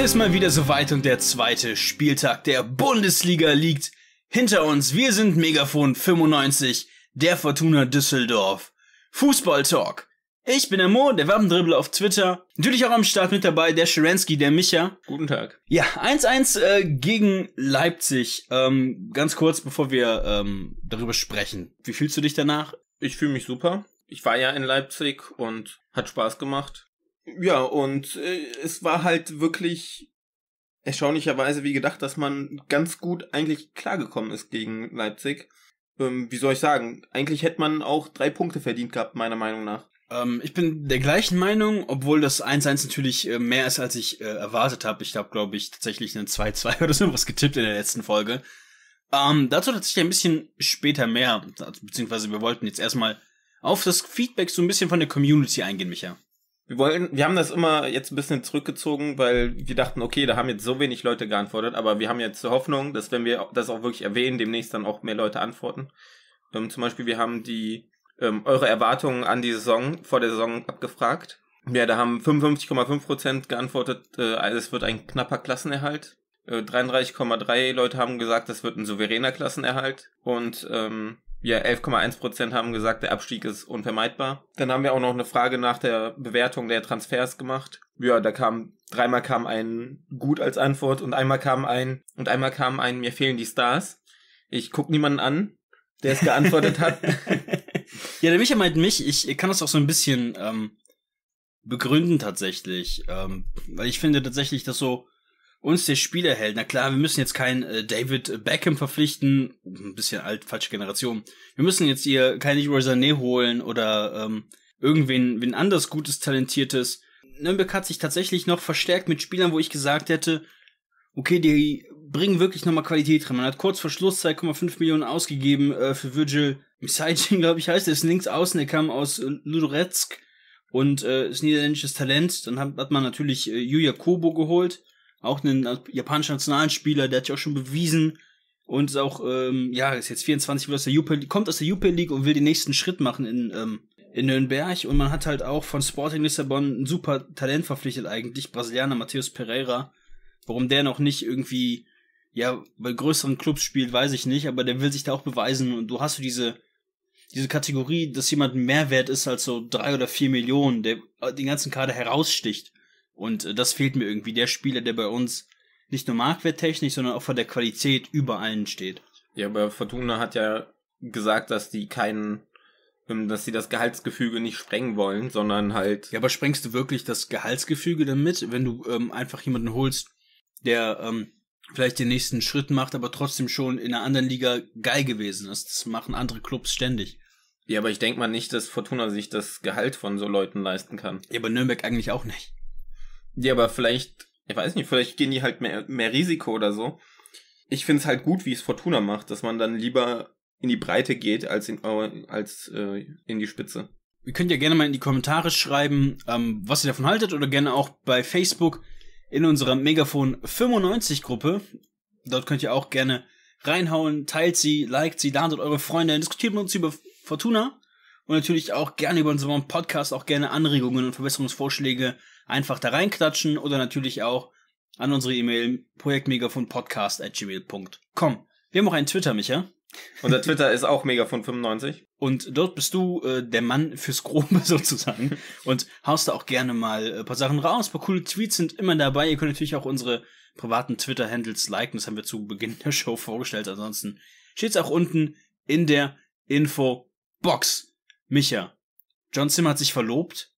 Es ist mal wieder soweit und der zweite Spieltag der Bundesliga liegt hinter uns. Wir sind Megafon 95, der Fortuna Düsseldorf. Fußball Talk. Ich bin der Mo, der Wappendribbel auf Twitter. Natürlich auch am Start mit dabei der Scherensky, der Micha. Guten Tag. Ja, 1-1 äh, gegen Leipzig. Ähm, ganz kurz, bevor wir ähm, darüber sprechen. Wie fühlst du dich danach? Ich fühle mich super. Ich war ja in Leipzig und hat Spaß gemacht. Ja, und äh, es war halt wirklich erstaunlicherweise, wie gedacht, dass man ganz gut eigentlich klargekommen ist gegen Leipzig. Ähm, wie soll ich sagen? Eigentlich hätte man auch drei Punkte verdient gehabt, meiner Meinung nach. Ähm, ich bin der gleichen Meinung, obwohl das 1-1 natürlich äh, mehr ist, als ich äh, erwartet habe. Ich habe, glaube ich, tatsächlich einen 2-2 oder so was getippt in der letzten Folge. Ähm, dazu tatsächlich ein bisschen später mehr, beziehungsweise wir wollten jetzt erstmal auf das Feedback so ein bisschen von der Community eingehen, Micha wir wollen, wir haben das immer jetzt ein bisschen zurückgezogen, weil wir dachten, okay, da haben jetzt so wenig Leute geantwortet, aber wir haben jetzt die Hoffnung, dass wenn wir das auch wirklich erwähnen, demnächst dann auch mehr Leute antworten. Ähm, zum Beispiel, wir haben die ähm, eure Erwartungen an die Saison vor der Saison abgefragt. Ja, da haben 55,5% geantwortet, äh, also es wird ein knapper Klassenerhalt. Äh, 33,3 Leute haben gesagt, es wird ein souveräner Klassenerhalt. Und ähm, ja, 11,1% haben gesagt, der Abstieg ist unvermeidbar. Dann haben wir auch noch eine Frage nach der Bewertung der Transfers gemacht. Ja, da kam, dreimal kam ein gut als Antwort und einmal kam ein, und einmal kam ein, mir fehlen die Stars. Ich guck niemanden an, der es geantwortet hat. ja, der Micha meint mich, ich kann das auch so ein bisschen ähm, begründen tatsächlich. Ähm, weil ich finde tatsächlich, dass so uns der Spieler hält. Na klar, wir müssen jetzt keinen äh, David Beckham verpflichten, ein bisschen alt, falsche Generation. Wir müssen jetzt hier keinen Leroy Sané holen oder ähm, irgendwen wen anders Gutes, Talentiertes. Nürnberg hat sich tatsächlich noch verstärkt mit Spielern, wo ich gesagt hätte, okay, die bringen wirklich nochmal Qualität rein. Man hat kurz vor Schluss 2,5 Millionen ausgegeben äh, für Virgil Misajin, glaube ich, heißt er. Ist links außen, der kam aus äh, Ludoretsk und äh, ist niederländisches Talent. Dann hat, hat man natürlich äh, Julia Kobo geholt auch einen japanischen nationalen Spieler, der hat sich auch schon bewiesen und ist auch, ähm, ja, ist jetzt 24, aus der kommt aus der UP League und will den nächsten Schritt machen in, ähm, in Nürnberg und man hat halt auch von Sporting Lissabon ein super Talent verpflichtet eigentlich, Brasilianer Matheus Pereira. Warum der noch nicht irgendwie, ja, bei größeren Clubs spielt, weiß ich nicht, aber der will sich da auch beweisen und du hast so diese, diese Kategorie, dass jemand mehr wert ist als so drei oder vier Millionen, der den ganzen Kader heraussticht. Und äh, das fehlt mir irgendwie, der Spieler, der bei uns nicht nur marktwerttechnisch, sondern auch von der Qualität über allen steht. Ja, aber Fortuna hat ja gesagt, dass die keinen, ähm, dass sie das Gehaltsgefüge nicht sprengen wollen, sondern halt. Ja, aber sprengst du wirklich das Gehaltsgefüge damit, wenn du ähm, einfach jemanden holst, der ähm, vielleicht den nächsten Schritt macht, aber trotzdem schon in einer anderen Liga geil gewesen ist? Das machen andere Clubs ständig. Ja, aber ich denke mal nicht, dass Fortuna sich das Gehalt von so Leuten leisten kann. Ja, aber Nürnberg eigentlich auch nicht. Ja, aber vielleicht, ich weiß nicht, vielleicht gehen die halt mehr, mehr Risiko oder so. Ich find's halt gut, wie es Fortuna macht, dass man dann lieber in die Breite geht als in, als, äh, in die Spitze. Ihr könnt ja gerne mal in die Kommentare schreiben, ähm, was ihr davon haltet oder gerne auch bei Facebook in unserer Megafon 95 Gruppe. Dort könnt ihr auch gerne reinhauen, teilt sie, liked sie, ladet eure Freunde, diskutiert mit uns über Fortuna und natürlich auch gerne über unseren Podcast, auch gerne Anregungen und Verbesserungsvorschläge einfach da reinklatschen oder natürlich auch an unsere E-Mail projektmegafonpodcast.gmail.com. Wir haben auch einen Twitter, Micha. Unser Twitter ist auch Megafon95. Und dort bist du äh, der Mann fürs Grobe sozusagen und haust da auch gerne mal ein äh, paar Sachen raus. Ein paar coole Tweets sind immer dabei. Ihr könnt natürlich auch unsere privaten Twitter-Handles liken. Das haben wir zu Beginn der Show vorgestellt. Ansonsten steht's auch unten in der Infobox. Micha, John Sim hat sich verlobt.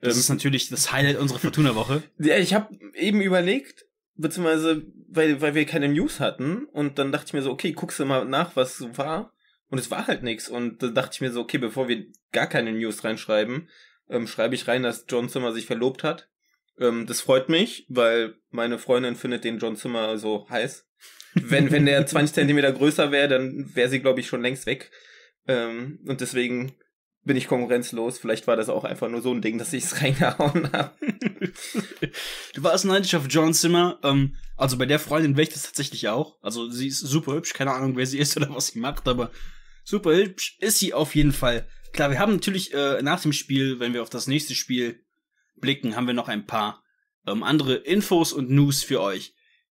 Das ähm, ist natürlich das Highlight unserer Fortuna-Woche. Ja, ich habe eben überlegt, beziehungsweise, weil, weil wir keine News hatten und dann dachte ich mir so, okay, guckst du mal nach, was so war. Und es war halt nichts. Und da dachte ich mir so, okay, bevor wir gar keine News reinschreiben, ähm, schreibe ich rein, dass John Zimmer sich verlobt hat. Ähm, das freut mich, weil meine Freundin findet den John Zimmer so heiß. Wenn, wenn der 20 Zentimeter größer wäre, dann wäre sie, glaube ich, schon längst weg. Ähm, und deswegen bin ich konkurrenzlos. Vielleicht war das auch einfach nur so ein Ding, dass ich es reingehauen habe. du warst neidisch auf John Zimmer. Ähm, also bei der Freundin wäre ich das tatsächlich auch. Also sie ist super hübsch. Keine Ahnung, wer sie ist oder was sie macht, aber super hübsch ist sie auf jeden Fall. Klar, wir haben natürlich äh, nach dem Spiel, wenn wir auf das nächste Spiel blicken, haben wir noch ein paar ähm, andere Infos und News für euch.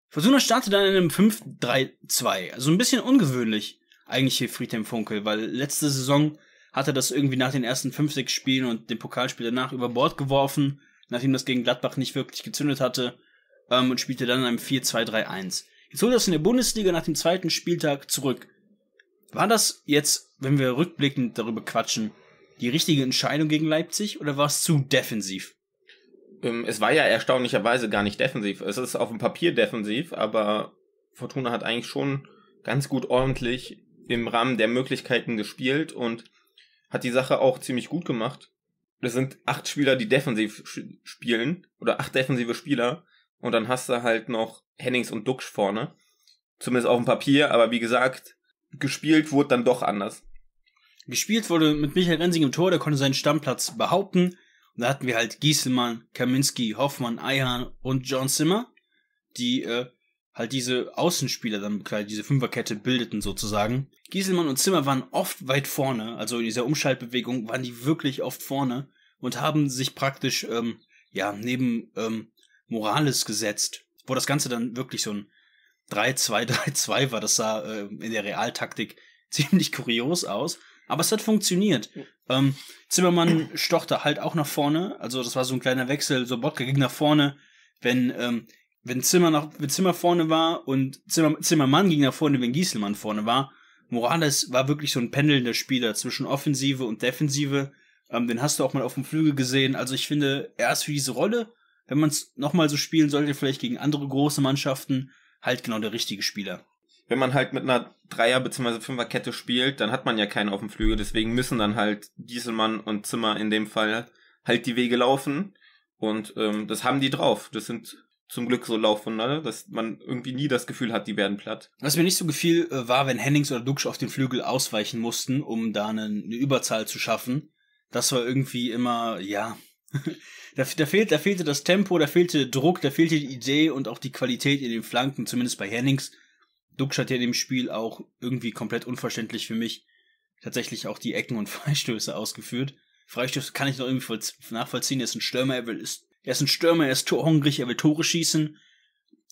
Fortuna startet dann in einem 5-3-2. Also ein bisschen ungewöhnlich eigentlich hier Friedhelm Funkel, weil letzte Saison hat er das irgendwie nach den ersten 5, 6 Spielen und dem Pokalspiel danach über Bord geworfen, nachdem das gegen Gladbach nicht wirklich gezündet hatte, ähm, und spielte dann in einem 4-2-3-1. Jetzt holt er das in der Bundesliga nach dem zweiten Spieltag zurück. War das jetzt, wenn wir rückblickend darüber quatschen, die richtige Entscheidung gegen Leipzig oder war es zu defensiv? Ähm, es war ja erstaunlicherweise gar nicht defensiv. Es ist auf dem Papier defensiv, aber Fortuna hat eigentlich schon ganz gut ordentlich im Rahmen der Möglichkeiten gespielt und hat die Sache auch ziemlich gut gemacht. Das sind acht Spieler, die defensiv spielen oder acht defensive Spieler und dann hast du halt noch Hennings und Duxch vorne. Zumindest auf dem Papier, aber wie gesagt, gespielt wurde dann doch anders. Gespielt wurde mit Michael Rensing im Tor, der konnte seinen Stammplatz behaupten. Und da hatten wir halt Gieselmann, Kaminski, Hoffmann, Eihahn und John Zimmer, die äh, halt diese Außenspieler dann bekleidet, diese Fünferkette bildeten sozusagen. Gieselmann und Zimmer waren oft weit vorne, also in dieser Umschaltbewegung waren die wirklich oft vorne und haben sich praktisch ähm, ja neben ähm, Morales gesetzt, wo das Ganze dann wirklich so ein 3-2-3-2 war. Das sah äh, in der Realtaktik ziemlich kurios aus. Aber es hat funktioniert. Ähm, Zimmermann stochte halt auch nach vorne. Also das war so ein kleiner Wechsel. So Sobotka ging nach vorne, wenn ähm, wenn Zimmer, nach, wenn Zimmer vorne war und Zimmer, Zimmermann ging nach vorne, wenn Gieselmann vorne war. Morales war wirklich so ein pendelnder Spieler zwischen Offensive und Defensive. Ähm, den hast du auch mal auf dem Flügel gesehen. Also ich finde, er ist für diese Rolle, wenn man es nochmal so spielen sollte, vielleicht gegen andere große Mannschaften, halt genau der richtige Spieler. Wenn man halt mit einer Dreier- bzw. Fünferkette spielt, dann hat man ja keinen auf dem Flügel. Deswegen müssen dann halt Gieselmann und Zimmer in dem Fall halt die Wege laufen. Und ähm, das haben die drauf. Das sind zum Glück so laufen, ne? dass man irgendwie nie das Gefühl hat, die werden platt. Was mir nicht so gefiel, äh, war, wenn Hennings oder Duksch auf den Flügel ausweichen mussten, um da eine, eine Überzahl zu schaffen. Das war irgendwie immer, ja. da, da, fehlt, da fehlte das Tempo, da fehlte Druck, da fehlte die Idee und auch die Qualität in den Flanken, zumindest bei Hennings. Duksch hat ja in dem Spiel auch irgendwie komplett unverständlich für mich tatsächlich auch die Ecken und Freistöße ausgeführt. Freistöße kann ich noch irgendwie nachvollziehen, er ist ein Stürmer, er will, ist er ist ein Stürmer, er ist torhungrig, er will Tore schießen.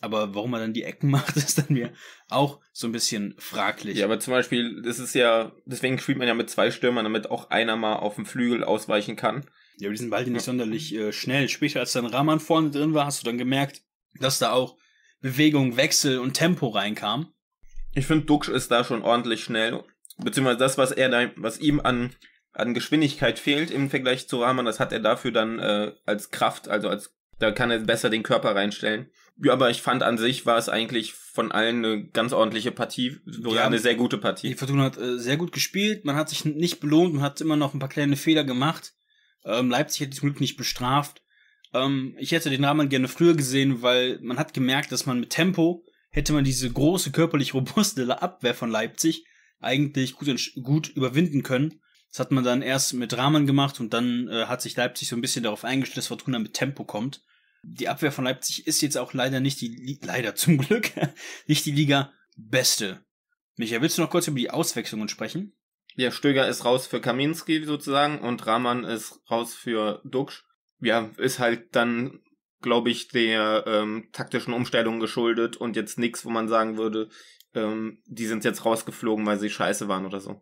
Aber warum er dann die Ecken macht, ist dann mir auch so ein bisschen fraglich. Ja, aber zum Beispiel, das ist ja, deswegen spielt man ja mit zwei Stürmern, damit auch einer mal auf dem Flügel ausweichen kann. Ja, aber die sind beide nicht ja. sonderlich äh, schnell. Später, als dann Rahman vorne drin war, hast du dann gemerkt, dass da auch Bewegung, Wechsel und Tempo reinkam. Ich finde, Duxch ist da schon ordentlich schnell. Beziehungsweise das, was er da, was ihm an an Geschwindigkeit fehlt im Vergleich zu Rahman. Das hat er dafür dann äh, als Kraft, also als da kann er besser den Körper reinstellen. Ja, aber ich fand an sich war es eigentlich von allen eine ganz ordentliche Partie, sogar eine sehr gute Partie. Die Fortuna hat äh, sehr gut gespielt, man hat sich nicht belohnt, man hat immer noch ein paar kleine Fehler gemacht. Ähm, Leipzig hat zum Glück nicht bestraft. Ähm, ich hätte den Rahman gerne früher gesehen, weil man hat gemerkt, dass man mit Tempo hätte man diese große körperlich robuste Abwehr von Leipzig eigentlich gut, gut überwinden können. Das hat man dann erst mit Rahman gemacht und dann äh, hat sich Leipzig so ein bisschen darauf eingestellt, dass Fortuna mit Tempo kommt. Die Abwehr von Leipzig ist jetzt auch leider nicht die, leider zum Glück, nicht die Liga beste. Michael, willst du noch kurz über die Auswechslungen sprechen? Ja, Stöger ist raus für Kaminski sozusagen und Rahman ist raus für Duxch. Ja, ist halt dann, glaube ich, der ähm, taktischen Umstellung geschuldet und jetzt nichts, wo man sagen würde, ähm, die sind jetzt rausgeflogen, weil sie scheiße waren oder so.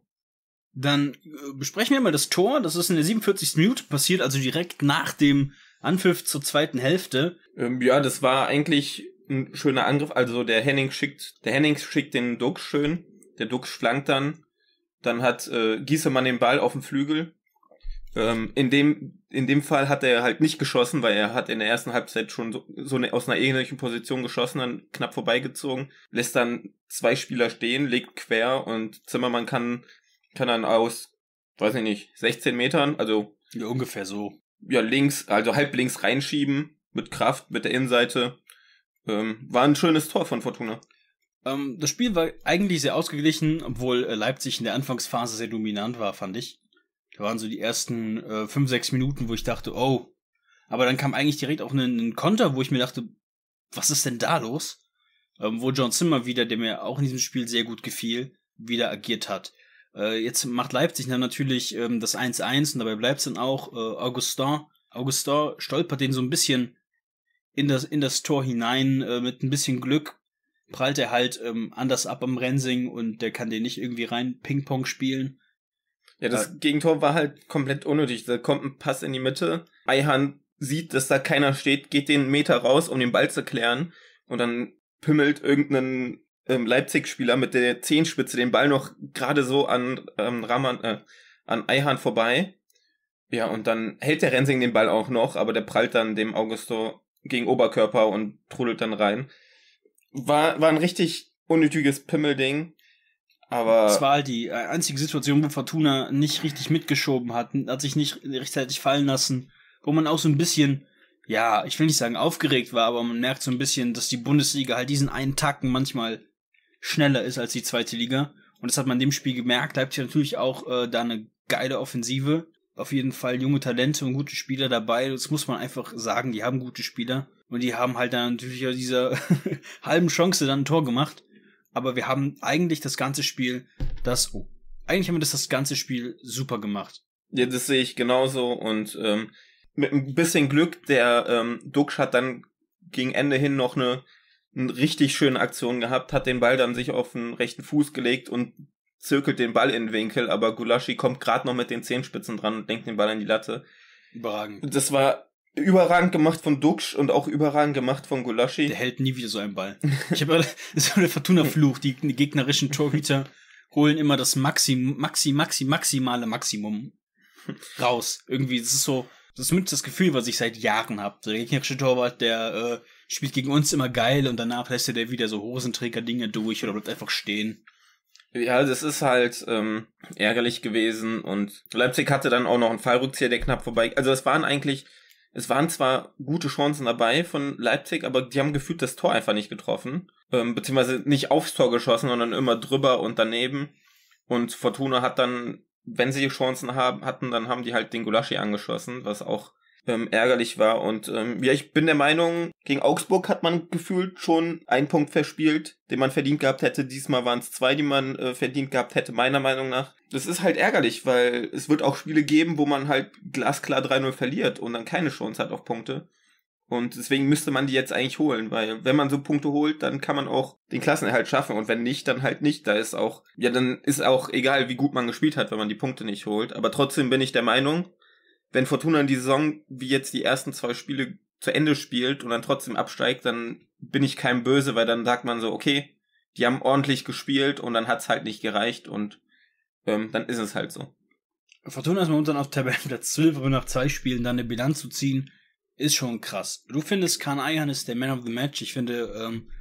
Dann äh, besprechen wir mal das Tor. Das ist in der 47. Minute passiert, also direkt nach dem Anpfiff zur zweiten Hälfte. Ähm, ja, das war eigentlich ein schöner Angriff. Also der Henning schickt, der Henning schickt den Duck schön. Der Duck flankt dann. Dann hat äh, Giesemann den Ball auf dem Flügel. Ähm, in dem in dem Fall hat er halt nicht geschossen, weil er hat in der ersten Halbzeit schon so, so eine, aus einer ähnlichen Position geschossen, dann knapp vorbeigezogen, lässt dann zwei Spieler stehen, legt quer und Zimmermann kann kann dann aus, weiß ich nicht, 16 Metern, also. Ja, ungefähr so. Ja, links, also halb links reinschieben, mit Kraft, mit der Innenseite. Ähm, war ein schönes Tor von Fortuna. Ähm, das Spiel war eigentlich sehr ausgeglichen, obwohl äh, Leipzig in der Anfangsphase sehr dominant war, fand ich. Da waren so die ersten äh, 6 Minuten, wo ich dachte, oh. Aber dann kam eigentlich direkt auch ein Konter, wo ich mir dachte, was ist denn da los? Ähm, wo John Zimmer wieder, der mir auch in diesem Spiel sehr gut gefiel, wieder agiert hat. Äh, jetzt macht Leipzig dann natürlich ähm, das 1-1 und dabei bleibt es dann auch. Äh, Augustin, Augustin stolpert den so ein bisschen in das, in das Tor hinein. Äh, mit ein bisschen Glück prallt er halt ähm, anders ab am Rensing und der kann den nicht irgendwie rein Ping-Pong spielen. Ja, das äh, Gegentor war halt komplett unnötig. Da kommt ein Pass in die Mitte. Eihand sieht, dass da keiner steht, geht den Meter raus, um den Ball zu klären. Und dann pümmelt irgendein ähm, Leipzig-Spieler mit der Zehenspitze den Ball noch gerade so an ähm, Raman, äh, an Eihan vorbei. Ja, und dann hält der Rensing den Ball auch noch, aber der prallt dann dem Augusto gegen Oberkörper und trudelt dann rein. War, war ein richtig unnötiges Pimmelding. Aber es war halt die äh, einzige Situation, wo Fortuna nicht richtig mitgeschoben hat, hat sich nicht rechtzeitig fallen lassen, wo man auch so ein bisschen, ja, ich will nicht sagen aufgeregt war, aber man merkt so ein bisschen, dass die Bundesliga halt diesen einen Tacken manchmal schneller ist als die zweite Liga. Und das hat man in dem Spiel gemerkt. Leipzig natürlich auch äh, da eine geile Offensive. Auf jeden Fall junge Talente und gute Spieler dabei. Das muss man einfach sagen. Die haben gute Spieler. Und die haben halt dann natürlich aus dieser halben Chance dann ein Tor gemacht. Aber wir haben eigentlich das ganze Spiel, das, oh, eigentlich haben wir das das ganze Spiel super gemacht. Ja, das sehe ich genauso. Und ähm, mit ein bisschen Glück, der ähm, Duxch hat dann gegen Ende hin noch eine eine richtig schöne Aktion gehabt, hat den Ball dann sich auf den rechten Fuß gelegt und zirkelt den Ball in den Winkel, aber Gulaschi kommt gerade noch mit den Zehenspitzen dran und denkt den Ball an die Latte. Überragend. Das war überragend gemacht von Duxch und auch überragend gemacht von Gulaschi. Der hält nie wieder so einen Ball. Ich habe so eine Fortuna-Fluch, die gegnerischen Torhüter holen immer das Maxim, Maxi, Maxi, maximale Maximum raus. Irgendwie, das ist so, das ist mit das Gefühl, was ich seit Jahren habe. Der gegnerische Torwart, der äh, spielt gegen uns immer geil und danach lässt er der wieder so Hosenträger-Dinge durch oder bleibt einfach stehen. Ja, das ist halt ähm, ärgerlich gewesen und Leipzig hatte dann auch noch einen Fallrückzieher, der knapp vorbei. Also es waren eigentlich, es waren zwar gute Chancen dabei von Leipzig, aber die haben gefühlt das Tor einfach nicht getroffen, ähm, beziehungsweise nicht aufs Tor geschossen, sondern immer drüber und daneben. Und Fortuna hat dann, wenn sie Chancen haben hatten, dann haben die halt den Gulaschi angeschossen, was auch ähm, ärgerlich war. Und ähm, ja, ich bin der Meinung, gegen Augsburg hat man gefühlt schon einen Punkt verspielt, den man verdient gehabt hätte. Diesmal waren es zwei, die man äh, verdient gehabt hätte, meiner Meinung nach. Das ist halt ärgerlich, weil es wird auch Spiele geben, wo man halt glasklar 3-0 verliert und dann keine Chance hat auf Punkte. Und deswegen müsste man die jetzt eigentlich holen, weil wenn man so Punkte holt, dann kann man auch den Klassenerhalt schaffen und wenn nicht, dann halt nicht. Da ist auch, ja, dann ist auch egal, wie gut man gespielt hat, wenn man die Punkte nicht holt. Aber trotzdem bin ich der Meinung, wenn Fortuna in die Saison wie jetzt die ersten zwei Spiele zu Ende spielt und dann trotzdem absteigt, dann bin ich kein Böse, weil dann sagt man so, okay, die haben ordentlich gespielt und dann hat's halt nicht gereicht und ähm, dann ist es halt so. Fortuna ist momentan auf Tabellenplatz 12, aber nach zwei Spielen dann eine Bilanz zu ziehen, ist schon krass. Du findest, Kahn Eihan ist der Man of the Match. Ich finde, ähm,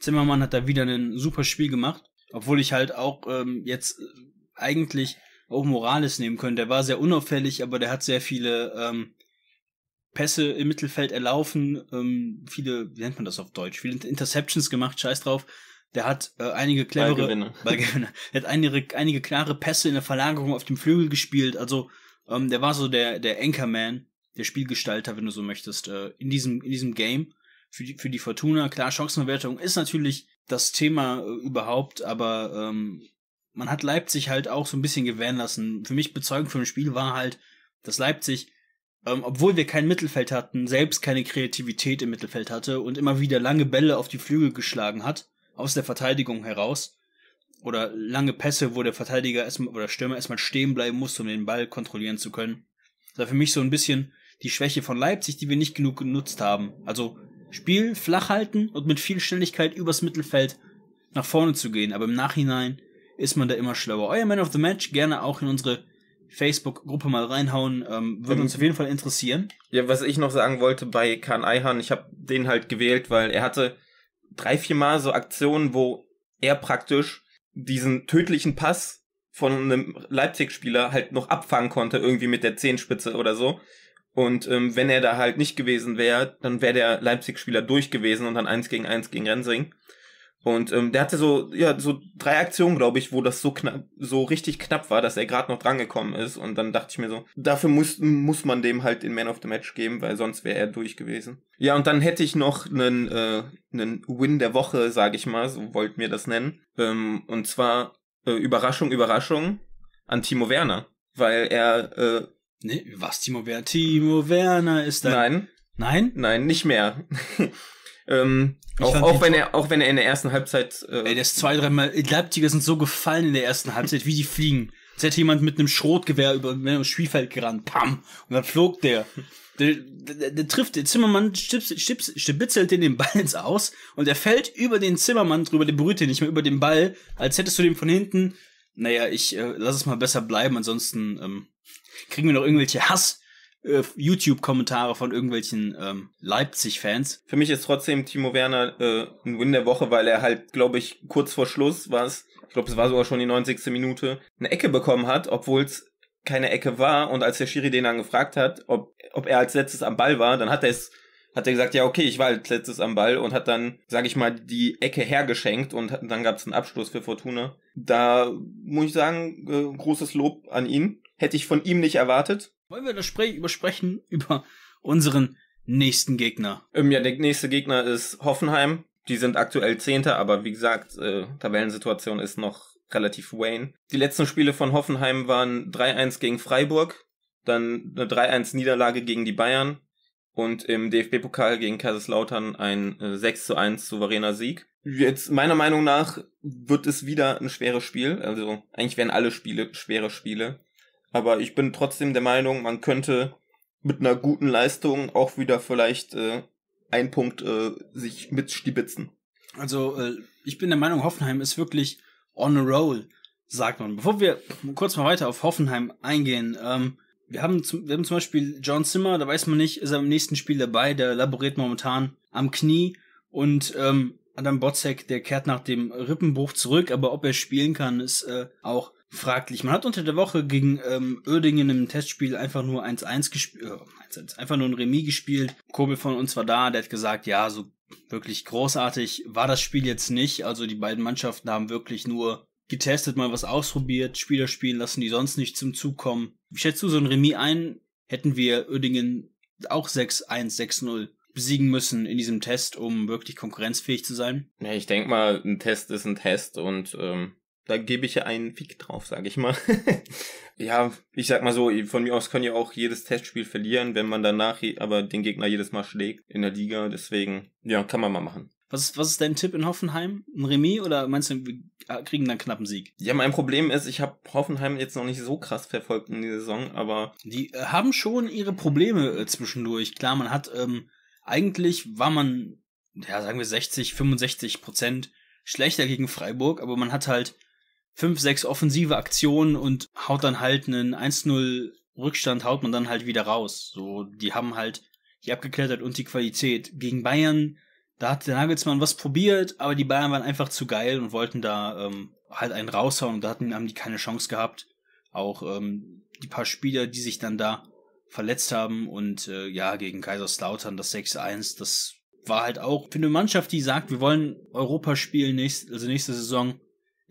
Zimmermann hat da wieder ein super Spiel gemacht, obwohl ich halt auch ähm, jetzt äh, eigentlich auch Morales nehmen können. Der war sehr unauffällig, aber der hat sehr viele ähm, Pässe im Mittelfeld erlaufen, ähm, viele, wie nennt man das auf Deutsch, viele Interceptions gemacht, scheiß drauf. Der hat äh, einige clevere Ballgewinne. Ballgewinne. hat einige, einige klare Pässe in der Verlagerung auf dem Flügel gespielt. Also ähm, der war so der, der Anchorman, der Spielgestalter, wenn du so möchtest, äh, in, diesem, in diesem Game für die, für die Fortuna. Klar, Chancenverwertung ist natürlich das Thema äh, überhaupt, aber ähm, man hat Leipzig halt auch so ein bisschen gewähren lassen. Für mich bezeugend für ein Spiel war halt, dass Leipzig, ähm, obwohl wir kein Mittelfeld hatten, selbst keine Kreativität im Mittelfeld hatte und immer wieder lange Bälle auf die Flügel geschlagen hat, aus der Verteidigung heraus. Oder lange Pässe, wo der Verteidiger erstmal, oder Stürmer erstmal stehen bleiben musste, um den Ball kontrollieren zu können. Das war für mich so ein bisschen die Schwäche von Leipzig, die wir nicht genug genutzt haben. Also Spiel flach halten und mit viel Schnelligkeit übers Mittelfeld nach vorne zu gehen. Aber im Nachhinein ist man da immer schlauer. Euer Man of the Match gerne auch in unsere Facebook-Gruppe mal reinhauen. Ähm, würde mhm. uns auf jeden Fall interessieren. Ja, was ich noch sagen wollte bei Khan Eihan, ich habe den halt gewählt, weil er hatte drei, vier Mal so Aktionen, wo er praktisch diesen tödlichen Pass von einem Leipzig-Spieler halt noch abfangen konnte, irgendwie mit der Zehenspitze oder so. Und ähm, wenn er da halt nicht gewesen wäre, dann wäre der Leipzig-Spieler durch gewesen und dann eins gegen eins gegen Rensing. Und ähm, der hatte so, ja, so drei Aktionen, glaube ich, wo das so knapp, so richtig knapp war, dass er gerade noch drangekommen ist. Und dann dachte ich mir so, dafür muss, muss man dem halt den Man of the Match geben, weil sonst wäre er durch gewesen. Ja, und dann hätte ich noch einen, äh, einen Win der Woche, sage ich mal, so wollt mir das nennen. Ähm, und zwar äh, Überraschung, Überraschung an Timo Werner. Weil er äh, Nee, was Timo Werner? Timo Werner ist da. Nein. Nein? Nein, nicht mehr. Ähm, auch, auch, wenn er, auch wenn er in der ersten Halbzeit. Äh, Ey, der ist zwei, dreimal. Leipziger sind so gefallen in der ersten Halbzeit, wie die fliegen. Als hätte jemand mit einem Schrotgewehr über ein ne, Spielfeld gerannt. Pam! Und dann flog der. Der, der, der trifft den Zimmermann, stips, stips, stibitzelt den den Ball ins Aus und er fällt über den Zimmermann drüber, der berührt den nicht mehr über den Ball, als hättest du den von hinten. Naja, ich äh, lass es mal besser bleiben, ansonsten ähm, kriegen wir noch irgendwelche Hass äh, YouTube-Kommentare von irgendwelchen ähm, Leipzig-Fans. Für mich ist trotzdem Timo Werner äh, ein Win der Woche, weil er halt, glaube ich, kurz vor Schluss war es, ich glaube, es war sogar schon die 90. Minute, eine Ecke bekommen hat, obwohl es keine Ecke war. Und als der Schiri den dann gefragt hat, ob, ob er als letztes am Ball war, dann hat er es hat er gesagt, ja, okay, ich war als letztes am Ball und hat dann, sag ich mal, die Ecke hergeschenkt und dann gab es einen Abschluss für Fortuna. Da muss ich sagen, äh, großes Lob an ihn. Hätte ich von ihm nicht erwartet. Wollen wir das Sprech übersprechen über unseren nächsten Gegner? Ähm, ja, der nächste Gegner ist Hoffenheim. Die sind aktuell Zehnter, aber wie gesagt, äh, Tabellensituation ist noch relativ Wayne. Die letzten Spiele von Hoffenheim waren 3-1 gegen Freiburg, dann eine 3-1-Niederlage gegen die Bayern und im DFB-Pokal gegen Kaiserslautern ein 6-1 äh, souveräner Sieg. Jetzt meiner Meinung nach wird es wieder ein schweres Spiel. Also eigentlich werden alle Spiele schwere Spiele. Aber ich bin trotzdem der Meinung, man könnte mit einer guten Leistung auch wieder vielleicht äh, einen Punkt äh, sich mitstibitzen. Also äh, ich bin der Meinung, Hoffenheim ist wirklich on a roll, sagt man. Bevor wir kurz mal weiter auf Hoffenheim eingehen, ähm, wir, haben zum, wir haben zum Beispiel John Zimmer, da weiß man nicht, ist er im nächsten Spiel dabei, der laboriert momentan am Knie und ähm, Adam Botzek, der kehrt nach dem Rippenbruch zurück, aber ob er spielen kann, ist äh, auch fraglich. Man hat unter der Woche gegen ähm, Oerdingen im Testspiel einfach nur 1-1 gespielt, äh, einfach nur ein Remis gespielt. Ein von uns war da, der hat gesagt, ja, so wirklich großartig war das Spiel jetzt nicht. Also die beiden Mannschaften haben wirklich nur getestet, mal was ausprobiert, Spieler spielen lassen, die sonst nicht zum Zug kommen. Wie Schätzt du so ein Remis ein? Hätten wir Oerdingen auch 6-1, 6-0 besiegen müssen in diesem Test, um wirklich konkurrenzfähig zu sein? Ja, ich denke mal, ein Test ist ein Test und ähm, da gebe ich ja einen Fick drauf, sage ich mal. ja, ich sag mal so, von mir aus können ja auch jedes Testspiel verlieren, wenn man danach aber den Gegner jedes Mal schlägt in der Liga. Deswegen, ja, kann man mal machen. Was ist, was ist dein Tipp in Hoffenheim? Ein Remis oder meinst du, wir kriegen dann knappen Sieg? Ja, mein Problem ist, ich habe Hoffenheim jetzt noch nicht so krass verfolgt in der Saison, aber. Die äh, haben schon ihre Probleme äh, zwischendurch. Klar, man hat, ähm, eigentlich war man, ja, sagen wir 60, 65 Prozent schlechter gegen Freiburg, aber man hat halt fünf, sechs offensive Aktionen und haut dann halt einen 1-0 Rückstand, haut man dann halt wieder raus. So, die haben halt die Abgeklettert und die Qualität. Gegen Bayern, da hat der Nagelsmann was probiert, aber die Bayern waren einfach zu geil und wollten da ähm, halt einen raushauen und da hatten, haben die keine Chance gehabt. Auch ähm, die paar Spieler, die sich dann da verletzt haben und äh, ja, gegen Kaiserslautern das 6-1, das war halt auch für eine Mannschaft, die sagt, wir wollen Europa spielen, nächst, also nächste Saison,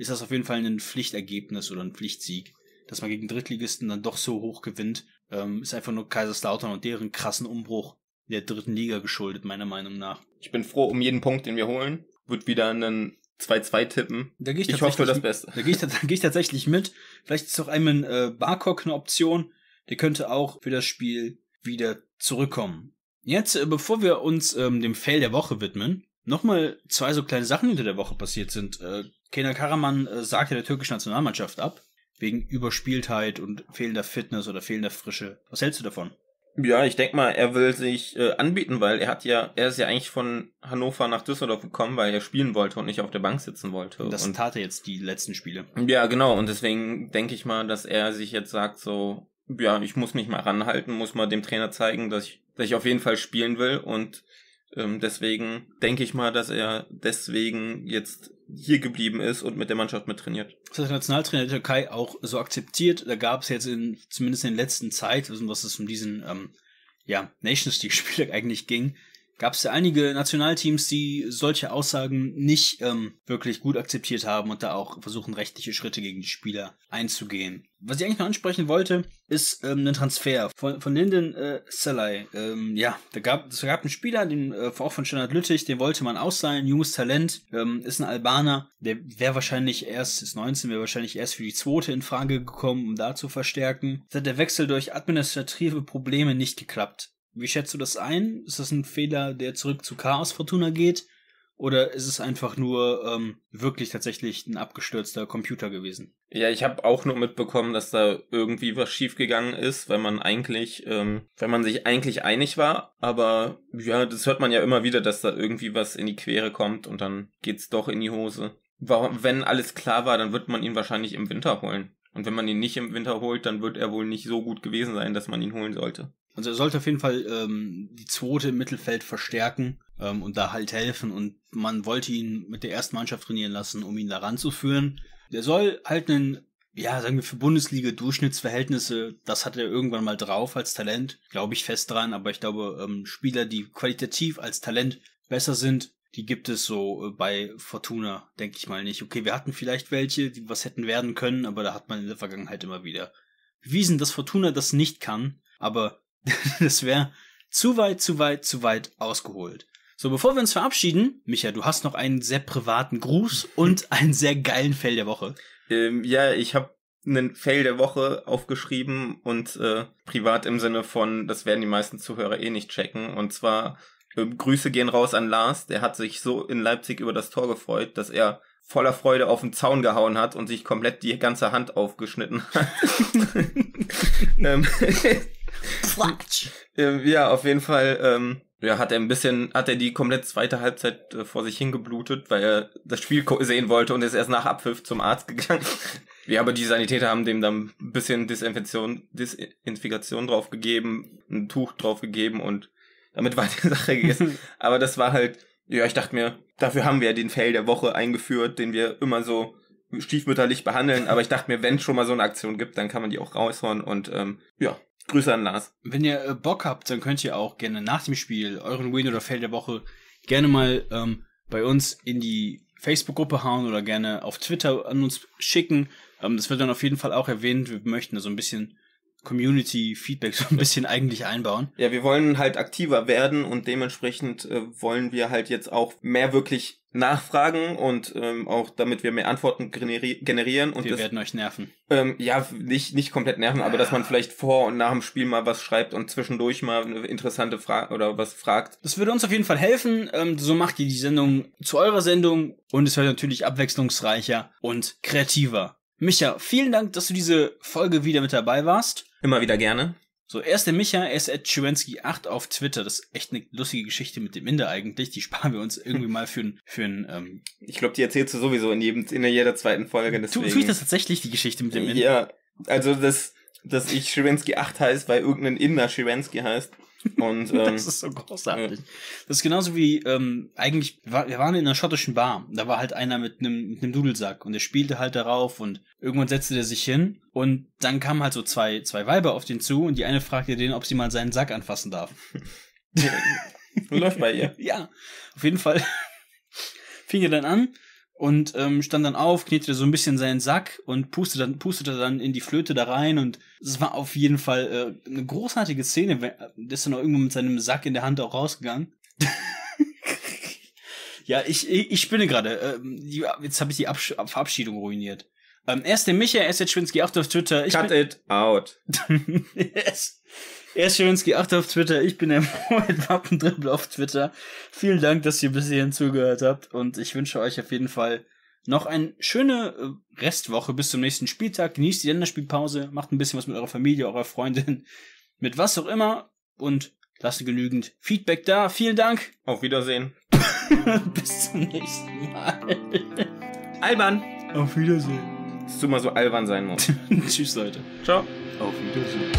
ist das auf jeden Fall ein Pflichtergebnis oder ein Pflichtsieg. Dass man gegen Drittligisten dann doch so hoch gewinnt, ähm, ist einfach nur Kaiserslautern und deren krassen Umbruch in der dritten Liga geschuldet, meiner Meinung nach. Ich bin froh um jeden Punkt, den wir holen. Wird wieder einen 2-2 tippen. Da ich, ich hoffe das Beste. Da gehe ich, geh ich tatsächlich mit. Vielleicht ist auch einmal äh, Barcock eine Option. Der könnte auch für das Spiel wieder zurückkommen. Jetzt, äh, bevor wir uns ähm, dem Fail der Woche widmen, nochmal zwei so kleine Sachen hinter der Woche passiert sind. Äh, Kenan Karaman äh, sagte der türkischen Nationalmannschaft ab, wegen Überspieltheit und fehlender Fitness oder fehlender Frische. Was hältst du davon? Ja, ich denke mal, er will sich äh, anbieten, weil er hat ja, er ist ja eigentlich von Hannover nach Düsseldorf gekommen, weil er spielen wollte und nicht auf der Bank sitzen wollte. Das und, tat er jetzt die letzten Spiele. Ja, genau. Und deswegen denke ich mal, dass er sich jetzt sagt, so, ja, ich muss mich mal ranhalten, muss mal dem Trainer zeigen, dass ich, dass ich auf jeden Fall spielen will und ähm, deswegen denke ich mal, dass er deswegen jetzt hier geblieben ist und mit der Mannschaft mit trainiert. Das hat der Nationaltrainer der Türkei auch so akzeptiert. Da gab es jetzt in, zumindest in der letzten Zeit, was es um diesen ähm, ja, Nations League-Spieltag eigentlich ging, gab es ja einige Nationalteams, die solche Aussagen nicht ähm, wirklich gut akzeptiert haben und da auch versuchen, rechtliche Schritte gegen die Spieler einzugehen. Was ich eigentlich noch ansprechen wollte, ist ähm, ein Transfer von, von Linden äh, Salai. Ähm, ja, da gab es gab einen Spieler, den äh, auch von Standard Lüttich, den wollte man ausleihen, junges Talent, ähm, ist ein Albaner, der wäre wahrscheinlich erst, ist 19, wäre wahrscheinlich erst für die zweite in Frage gekommen, um da zu verstärken. Das hat der Wechsel durch administrative Probleme nicht geklappt. Wie schätzt du das ein? Ist das ein Fehler, der zurück zu Chaos Fortuna geht? Oder ist es einfach nur ähm, wirklich tatsächlich ein abgestürzter Computer gewesen? Ja, ich habe auch nur mitbekommen, dass da irgendwie was schiefgegangen ist, weil man eigentlich, ähm, wenn man sich eigentlich einig war, aber ja, das hört man ja immer wieder, dass da irgendwie was in die Quere kommt und dann geht's doch in die Hose. Wenn alles klar war, dann wird man ihn wahrscheinlich im Winter holen. Und wenn man ihn nicht im Winter holt, dann wird er wohl nicht so gut gewesen sein, dass man ihn holen sollte. Also er sollte auf jeden Fall ähm, die zweite im Mittelfeld verstärken ähm, und da halt helfen. Und man wollte ihn mit der ersten Mannschaft trainieren lassen, um ihn da ranzuführen. Der soll halt einen, ja, sagen wir für Bundesliga Durchschnittsverhältnisse, das hat er irgendwann mal drauf als Talent, glaube ich fest dran. Aber ich glaube, ähm, Spieler, die qualitativ als Talent besser sind, die gibt es so äh, bei Fortuna, denke ich mal nicht. Okay, wir hatten vielleicht welche, die was hätten werden können, aber da hat man in der Vergangenheit immer wieder bewiesen, dass Fortuna das nicht kann. Aber das wäre zu weit, zu weit, zu weit ausgeholt. So, bevor wir uns verabschieden, Micha, du hast noch einen sehr privaten Gruß und einen sehr geilen Fail der Woche. Ähm, ja, ich habe einen Fail der Woche aufgeschrieben und äh, privat im Sinne von, das werden die meisten Zuhörer eh nicht checken. Und zwar äh, Grüße gehen raus an Lars. Der hat sich so in Leipzig über das Tor gefreut, dass er voller Freude auf den Zaun gehauen hat und sich komplett die ganze Hand aufgeschnitten hat. ähm, Quatsch. Ähm, ja, auf jeden Fall ähm, ja, hat er ein bisschen, hat er die komplett zweite Halbzeit äh, vor sich hingeblutet, weil er das Spiel sehen wollte und ist erst nach Abpfiff zum Arzt gegangen. ja, aber die Sanitäter haben dem dann ein bisschen Desinfektion, Desinfektion draufgegeben, ein Tuch draufgegeben und damit war die Sache gegessen. aber das war halt, ja, ich dachte mir, dafür haben wir ja den Fail der Woche eingeführt, den wir immer so stiefmütterlich behandeln, aber ich dachte mir, wenn schon mal so eine Aktion gibt, dann kann man die auch raushauen und ähm, ja, Grüße an Lars. Wenn ihr äh, Bock habt, dann könnt ihr auch gerne nach dem Spiel euren Win oder Fail der Woche gerne mal ähm, bei uns in die Facebook-Gruppe hauen oder gerne auf Twitter an uns schicken. Ähm, das wird dann auf jeden Fall auch erwähnt. Wir möchten da so ein bisschen Community-Feedback so ein bisschen eigentlich einbauen. Ja, wir wollen halt aktiver werden und dementsprechend äh, wollen wir halt jetzt auch mehr wirklich nachfragen und ähm, auch damit wir mehr Antworten generi generieren. Und wir das, werden euch nerven. Ähm, ja, nicht, nicht komplett nerven, ja. aber dass man vielleicht vor und nach dem Spiel mal was schreibt und zwischendurch mal eine interessante Frage oder was fragt. Das würde uns auf jeden Fall helfen. Ähm, so macht ihr die Sendung zu eurer Sendung und es wird natürlich abwechslungsreicher und kreativer. Micha, vielen Dank, dass du diese Folge wieder mit dabei warst. Immer wieder gerne. So, erst der Micha, er ist at 8 auf Twitter. Das ist echt eine lustige Geschichte mit dem Inder eigentlich. Die sparen wir uns irgendwie mal für ein, für ein, ähm Ich glaube, die erzählst du sowieso in, jedem, in jeder zweiten Folge. Deswegen. Tu, tu ich das tatsächlich, die Geschichte mit dem Inder? Ja, also dass, dass ich Schwensky 8 heißt, weil irgendein Inder Schwensky heißt. Und, ähm, das ist so großartig. Ja. Das ist genauso wie, ähm, eigentlich, wir waren in einer schottischen Bar. Da war halt einer mit einem, mit einem Dudelsack und der spielte halt darauf und irgendwann setzte der sich hin und dann kamen halt so zwei, zwei Weiber auf den zu und die eine fragte den, ob sie mal seinen Sack anfassen darf. Läuft bei ihr. Ja, auf jeden Fall fing er dann an und ähm, stand dann auf, knetete so ein bisschen seinen Sack und pustete dann, pustete dann in die Flöte da rein und es war auf jeden Fall äh, eine großartige Szene. Der ist dann auch irgendwo mit seinem Sack in der Hand auch rausgegangen. ja, ich, ich, ich spinne gerade. Ähm, jetzt habe ich die Absch Verabschiedung ruiniert. Ähm, er ist der Michael, ist der Schwinski, auf Twitter. Ich Cut it out. yes. Er ist Schirinski 8 auf Twitter, ich bin der Mohamed Wappendribbel auf Twitter. Vielen Dank, dass ihr bis hierhin zugehört habt und ich wünsche euch auf jeden Fall noch eine schöne äh, Restwoche bis zum nächsten Spieltag. Genießt die Länderspielpause, macht ein bisschen was mit eurer Familie, eurer Freundin, mit was auch immer und lasst genügend Feedback da. Vielen Dank. Auf Wiedersehen. bis zum nächsten Mal. Alban. Auf Wiedersehen. Dass du mal so albern sein musst. Tschüss, Leute. Ciao. Auf Wiedersehen.